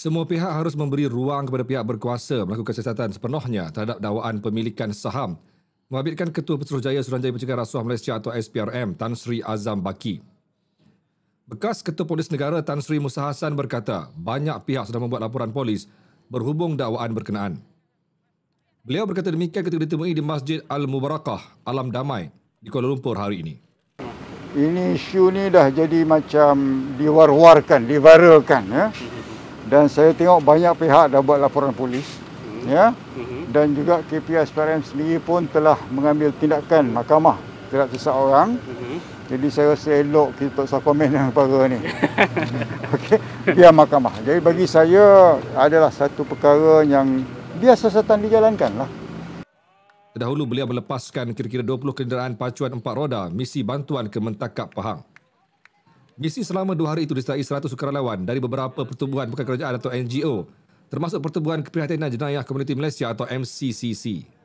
Semua pihak harus memberi ruang kepada pihak berkuasa melakukan siasatan sepenuhnya terhadap dakwaan pemilikan saham. Menghabitkan Ketua pesuruhjaya Suruhanjaya Pencegahan Rasuah Malaysia atau SPRM Tan Sri Azam Baki. Bekas Ketua Polis Negara Tan Sri Musa Hassan berkata, banyak pihak sudah membuat laporan polis berhubung dakwaan berkenaan. Beliau berkata demikian ketika ditemui di Masjid Al-Mubarakah, Alam Damai di Kuala Lumpur hari ini. Ini isu ni dah jadi macam diwar-warkan, diviralkan ya. Eh? dan saya tengok banyak pihak dah buat laporan polis hmm. ya hmm. dan juga KPSPRM sendiri pun telah mengambil tindakan mahkamah tidak sesak orang hmm. jadi saya rasa elok kita tak usah komen dengan para ni okey biar mahkamah jadi bagi saya adalah satu perkara yang biasa setan dijalankan lah Dahulu beliau melepaskan kira-kira 20 kenderaan pacuan empat roda misi bantuan ke Mentakap Pahang. Misi selama dua hari itu disertai 100 sukarelawan dari beberapa pertubuhan bukan kerajaan atau NGO termasuk Pertubuhan Keprihatinan Jenayah Komuniti Malaysia atau MCCC.